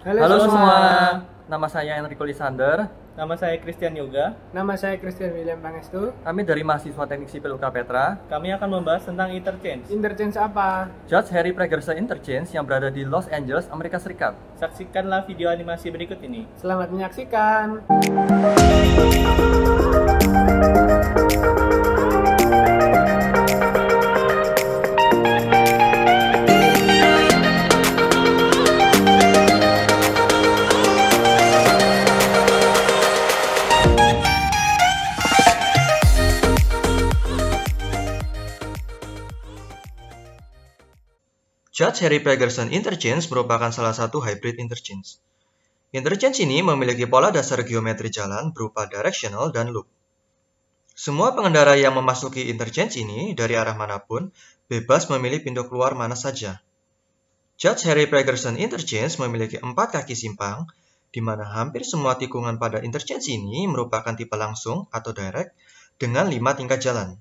Halo, Halo semua. semua. Nama saya Enrico Lisander. Nama saya Christian Yoga. Nama saya Christian William Bangestu. Kami dari mahasiswa Teknik Sipil UK Petra. Kami akan membahas tentang interchange. Interchange apa? Judge Harry Pregerson Interchange yang berada di Los Angeles, Amerika Serikat. Saksikanlah video animasi berikut ini. Selamat menyaksikan. Judge Harry Pegerson Interchange merupakan salah satu hybrid interchange. Interchange ini memiliki pola dasar geometri jalan berupa directional dan loop. Semua pengendara yang memasuki interchange ini dari arah manapun bebas memilih pintu keluar mana saja. Judge Harry Pegerson Interchange memiliki empat kaki simpang, di mana hampir semua tikungan pada interchange ini merupakan tipe langsung atau direct dengan lima tingkat jalan.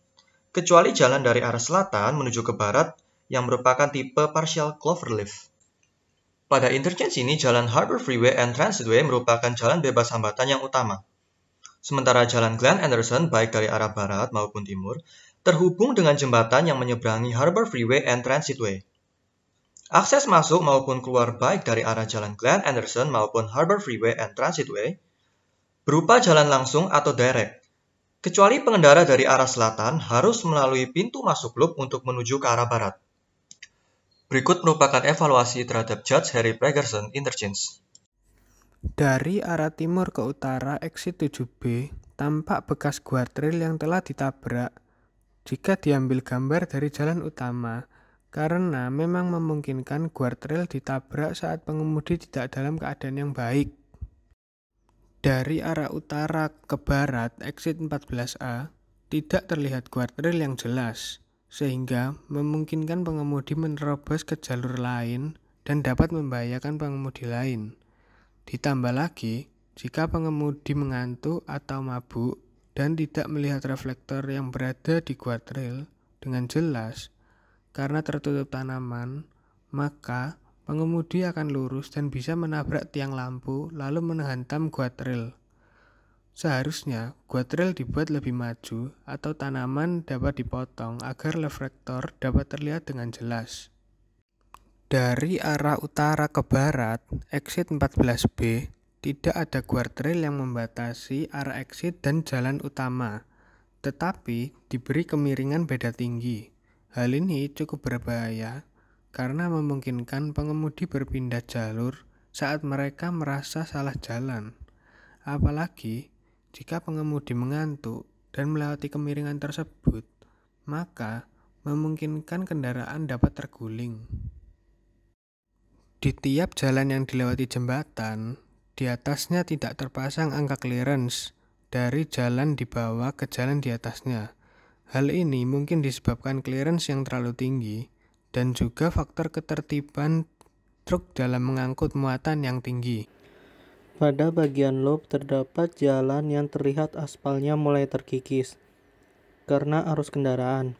Kecuali jalan dari arah selatan menuju ke barat yang merupakan tipe partial cloverleaf. Pada interchange ini, jalan Harbor Freeway and Transitway merupakan jalan bebas hambatan yang utama. Sementara jalan Glen Anderson baik dari arah barat maupun timur terhubung dengan jembatan yang menyeberangi Harbor Freeway and Transitway. Akses masuk maupun keluar baik dari arah Jalan Glen Anderson maupun Harbor Freeway and Transitway berupa jalan langsung atau direct. Kecuali pengendara dari arah selatan harus melalui pintu masuk loop untuk menuju ke arah barat. Berikut merupakan evaluasi terhadap Judge Harry Pregerson Interchange. Dari arah timur ke utara exit 7B, tampak bekas guardrail yang telah ditabrak jika diambil gambar dari jalan utama, karena memang memungkinkan guardrail ditabrak saat pengemudi tidak dalam keadaan yang baik. Dari arah utara ke barat, exit 14A, tidak terlihat guardrail yang jelas sehingga memungkinkan pengemudi menerobos ke jalur lain dan dapat membahayakan pengemudi lain. Ditambah lagi, jika pengemudi mengantuk atau mabuk dan tidak melihat reflektor yang berada di guardrail dengan jelas karena tertutup tanaman, maka pengemudi akan lurus dan bisa menabrak tiang lampu lalu menghantam guardrail. Seharusnya, guardrail dibuat lebih maju atau tanaman dapat dipotong agar reflektor dapat terlihat dengan jelas. Dari arah utara ke barat, exit 14B, tidak ada guardrail yang membatasi arah exit dan jalan utama, tetapi diberi kemiringan beda tinggi. Hal ini cukup berbahaya karena memungkinkan pengemudi berpindah jalur saat mereka merasa salah jalan. Apalagi jika pengemudi mengantuk dan melewati kemiringan tersebut, maka memungkinkan kendaraan dapat terguling. Di tiap jalan yang dilewati jembatan, di atasnya tidak terpasang angka clearance dari jalan di bawah ke jalan di atasnya. Hal ini mungkin disebabkan clearance yang terlalu tinggi dan juga faktor ketertiban truk dalam mengangkut muatan yang tinggi. Pada bagian loop terdapat jalan yang terlihat aspalnya mulai terkikis karena arus kendaraan.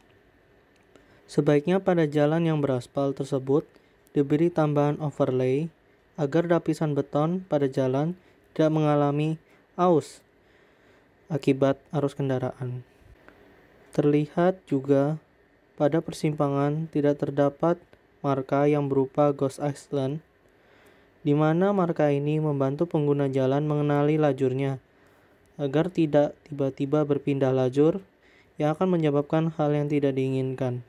Sebaiknya pada jalan yang beraspal tersebut diberi tambahan overlay agar lapisan beton pada jalan tidak mengalami aus akibat arus kendaraan. Terlihat juga pada persimpangan tidak terdapat marka yang berupa Ghost Island di mana marka ini membantu pengguna jalan mengenali lajurnya agar tidak tiba-tiba berpindah lajur yang akan menyebabkan hal yang tidak diinginkan.